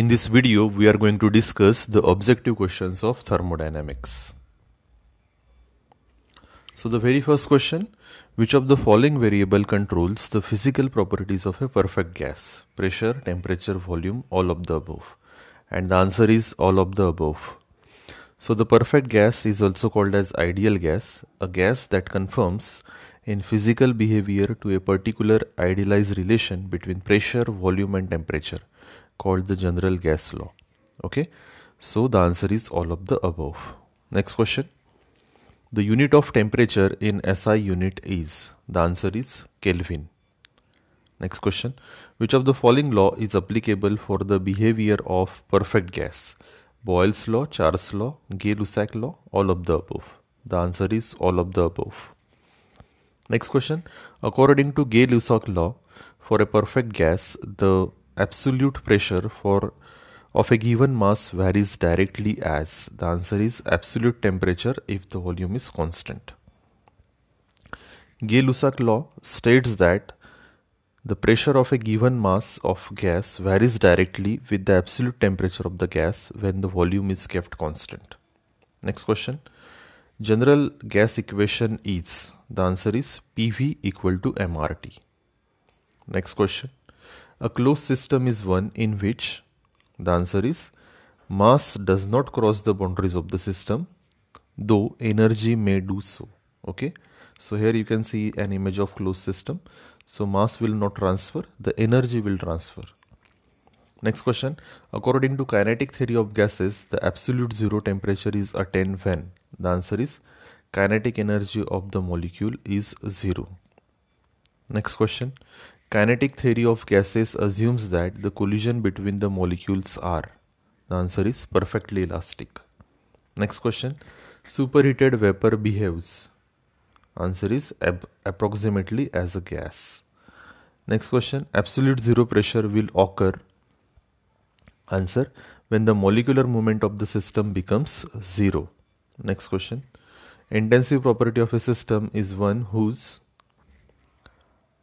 In this video, we are going to discuss the objective questions of thermodynamics. So the very first question, which of the following variable controls the physical properties of a perfect gas? Pressure, temperature, volume, all of the above. And the answer is all of the above. So the perfect gas is also called as ideal gas, a gas that conforms in physical behavior to a particular idealized relation between pressure, volume and temperature called the general gas law okay so the answer is all of the above next question the unit of temperature in SI unit is the answer is Kelvin next question which of the following law is applicable for the behavior of perfect gas Boyle's law Charles law Gay-Lussac law all of the above the answer is all of the above next question according to Gay-Lussac law for a perfect gas the absolute pressure for of a given mass varies directly as the answer is absolute temperature if the volume is constant. Gay-Lussac law states that the pressure of a given mass of gas varies directly with the absolute temperature of the gas when the volume is kept constant. Next question. General gas equation is the answer is PV equal to MRT. Next question. A closed system is one in which the answer is mass does not cross the boundaries of the system though energy may do so okay so here you can see an image of closed system so mass will not transfer the energy will transfer next question according to kinetic theory of gases the absolute zero temperature is attained when the answer is kinetic energy of the molecule is zero next question Kinetic theory of gases assumes that the collision between the molecules are. The answer is perfectly elastic. Next question. Superheated vapor behaves. Answer is approximately as a gas. Next question. Absolute zero pressure will occur. Answer. When the molecular moment of the system becomes zero. Next question. Intensive property of a system is one whose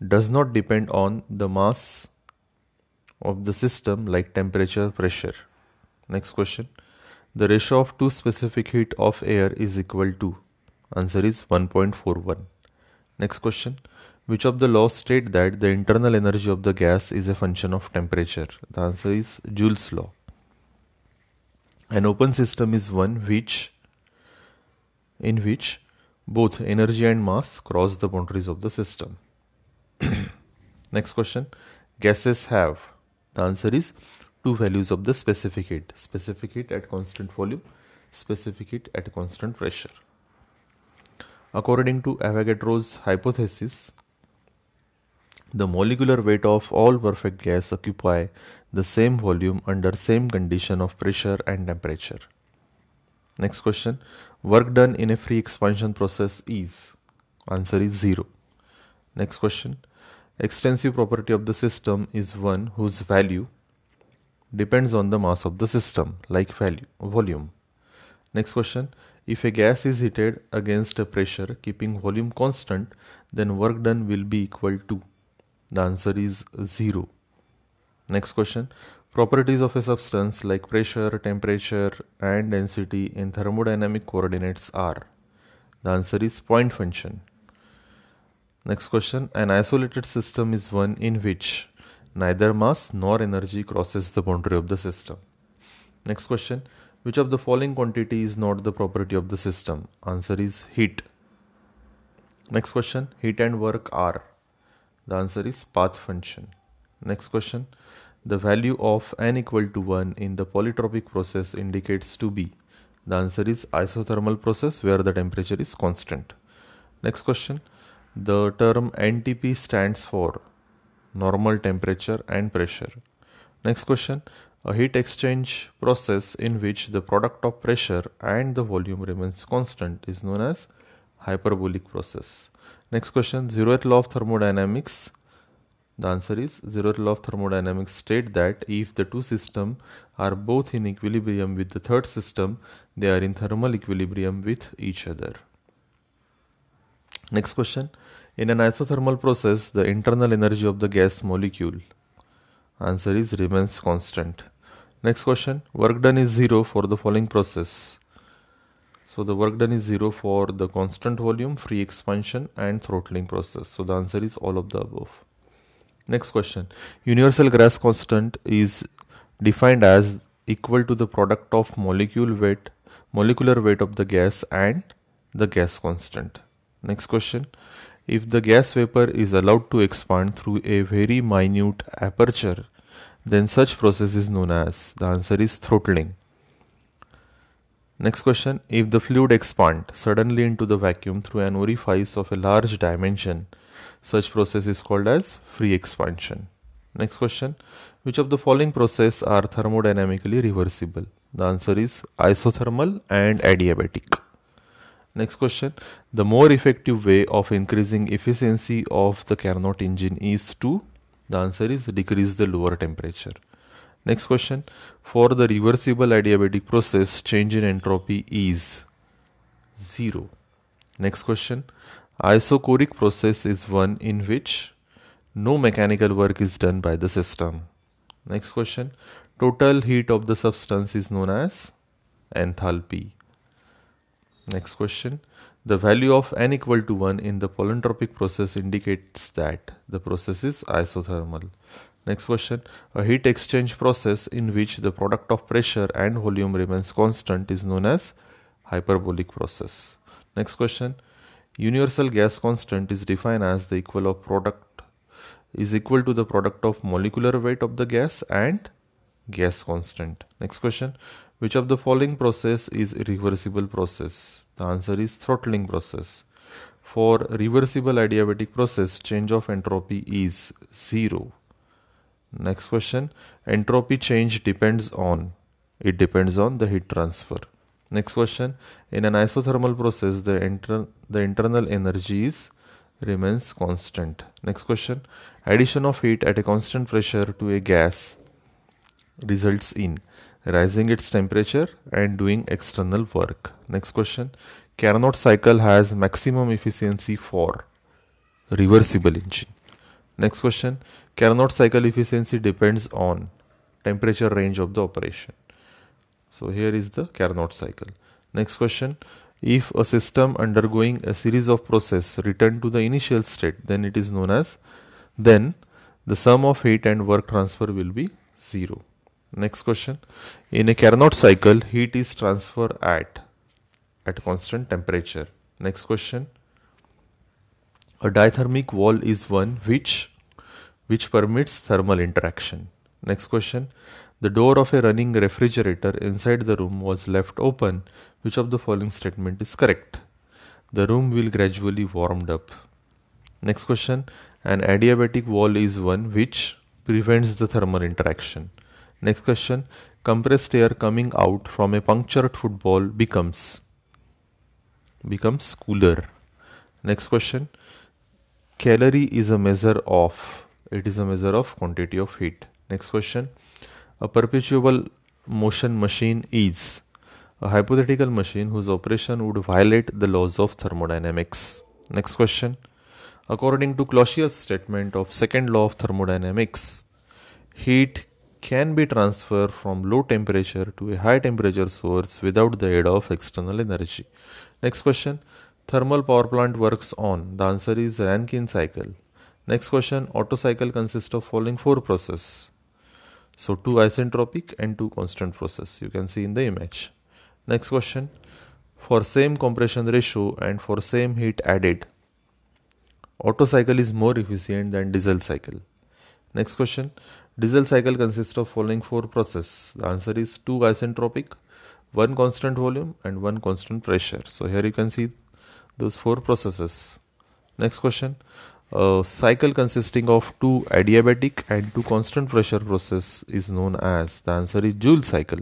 does not depend on the mass of the system like temperature, pressure. Next question. The ratio of two specific heat of air is equal to answer is 1.41. Next question. Which of the laws state that the internal energy of the gas is a function of temperature? The answer is Joule's law. An open system is one which in which both energy and mass cross the boundaries of the system. Next question gases have? The answer is two values of the specific heat specific heat at constant volume, specific heat at constant pressure. According to Avogadro's hypothesis, the molecular weight of all perfect gas occupy the same volume under same condition of pressure and temperature. Next question. Work done in a free expansion process is? Answer is 0. Next question. Extensive property of the system is one whose value depends on the mass of the system like value volume. Next question. If a gas is heated against a pressure keeping volume constant then work done will be equal to the answer is 0. Next question. Properties of a substance like pressure, temperature and density in thermodynamic coordinates are the answer is point function. Next question An isolated system is one in which neither mass nor energy crosses the boundary of the system. Next question Which of the following quantity is not the property of the system? Answer is heat. Next question Heat and work are. The answer is path function. Next question The value of n equal to 1 in the polytropic process indicates to be. The answer is isothermal process where the temperature is constant. Next question the term NTP stands for normal temperature and pressure. Next question a heat exchange process in which the product of pressure and the volume remains constant is known as hyperbolic process. Next question zeroth law of thermodynamics. The answer is zeroth law of thermodynamics state that if the two systems are both in equilibrium with the third system, they are in thermal equilibrium with each other. Next question. In an isothermal process, the internal energy of the gas molecule answer is remains constant. Next question. Work done is zero for the following process. So the work done is zero for the constant volume, free expansion and throttling process. So the answer is all of the above. Next question. Universal gas constant is defined as equal to the product of molecule weight, molecular weight of the gas and the gas constant. Next question. If the gas vapor is allowed to expand through a very minute aperture, then such process is known as the answer is throttling. Next question. If the fluid expands suddenly into the vacuum through an orifice of a large dimension, such process is called as free expansion. Next question. Which of the following processes are thermodynamically reversible? The answer is isothermal and adiabatic. Next question. The more effective way of increasing efficiency of the Carnot engine is to? The answer is decrease the lower temperature. Next question. For the reversible adiabatic process, change in entropy is 0. Next question. Isochoric process is one in which no mechanical work is done by the system. Next question. Total heat of the substance is known as enthalpy. Next question. The value of n equal to 1 in the polentropic process indicates that the process is isothermal. Next question. A heat exchange process in which the product of pressure and volume remains constant is known as hyperbolic process. Next question. Universal gas constant is defined as the equal of product is equal to the product of molecular weight of the gas and gas constant. Next question. Which of the following process is reversible process? The answer is throttling process. For reversible adiabatic process, change of entropy is 0. Next question. Entropy change depends on. It depends on the heat transfer. Next question. In an isothermal process, the, inter the internal energy is remains constant. Next question. Addition of heat at a constant pressure to a gas results in Rising its temperature and doing external work. Next question. Carnot cycle has maximum efficiency for reversible engine. Next question. Carnot cycle efficiency depends on temperature range of the operation. So here is the Carnot cycle. Next question. If a system undergoing a series of process return to the initial state, then it is known as, then the sum of heat and work transfer will be 0. Next question. In a Carnot cycle, heat is transferred at at constant temperature. Next question. A diathermic wall is one which which permits thermal interaction. Next question. The door of a running refrigerator inside the room was left open. Which of the following statement is correct? The room will gradually warmed up. Next question. An adiabatic wall is one which prevents the thermal interaction. Next question. Compressed air coming out from a punctured football becomes becomes cooler. Next question. Calorie is a measure of it is a measure of quantity of heat. Next question. A perpetual motion machine is a hypothetical machine whose operation would violate the laws of thermodynamics. Next question. According to Clausius' statement of second law of thermodynamics, heat can be transferred from low temperature to a high temperature source without the aid of external energy. Next question Thermal power plant works on. The answer is Rankine cycle. Next question Auto cycle consists of following four processes. So, two isentropic and two constant process. You can see in the image. Next question For same compression ratio and for same heat added, auto cycle is more efficient than diesel cycle. Next question. Diesel cycle consists of following four process. The answer is two isentropic, one constant volume and one constant pressure. So here you can see those four processes. Next question. A uh, cycle consisting of two adiabatic and two constant pressure process is known as the answer is Joule cycle.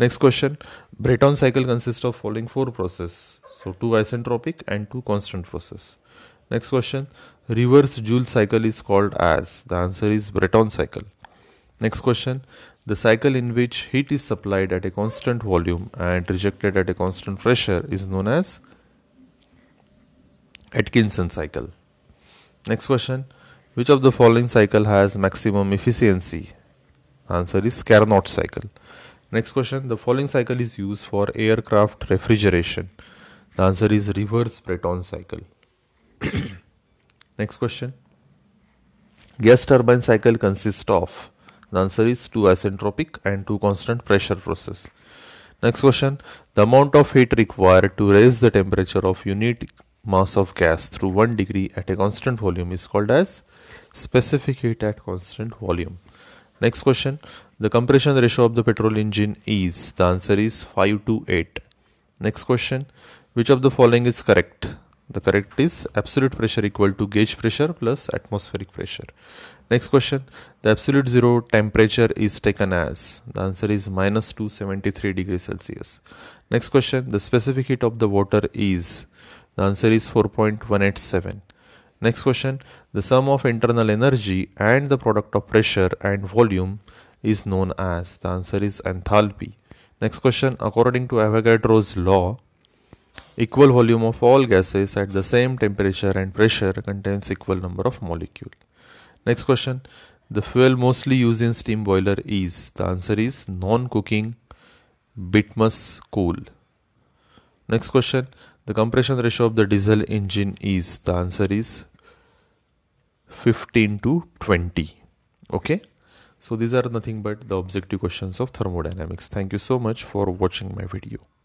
Next question. Breton cycle consists of following four process. So two isentropic and two constant process. Next question reverse Joule cycle is called as? The answer is Breton cycle. Next question. The cycle in which heat is supplied at a constant volume and rejected at a constant pressure is known as Atkinson cycle. Next question. Which of the following cycle has maximum efficiency? Answer is Carnot cycle. Next question. The following cycle is used for aircraft refrigeration. The answer is reverse Breton cycle. Next question. Gas turbine cycle consists of the answer is two isentropic and two constant pressure process. Next question. The amount of heat required to raise the temperature of unit mass of gas through 1 degree at a constant volume is called as specific heat at constant volume. Next question. The compression ratio of the petrol engine is the answer is 5 to 8. Next question. Which of the following is correct? The correct is absolute pressure equal to gauge pressure plus atmospheric pressure. Next question. The absolute zero temperature is taken as. The answer is minus 273 degrees Celsius. Next question. The specific heat of the water is. The answer is 4.187. Next question. The sum of internal energy and the product of pressure and volume is known as. The answer is enthalpy. Next question. According to Avogadro's law, equal volume of all gases at the same temperature and pressure contains equal number of molecule. Next question. The fuel mostly used in steam boiler is? The answer is non-cooking bitmus coal. Next question. The compression ratio of the diesel engine is? The answer is 15 to 20. Okay. So these are nothing but the objective questions of thermodynamics. Thank you so much for watching my video.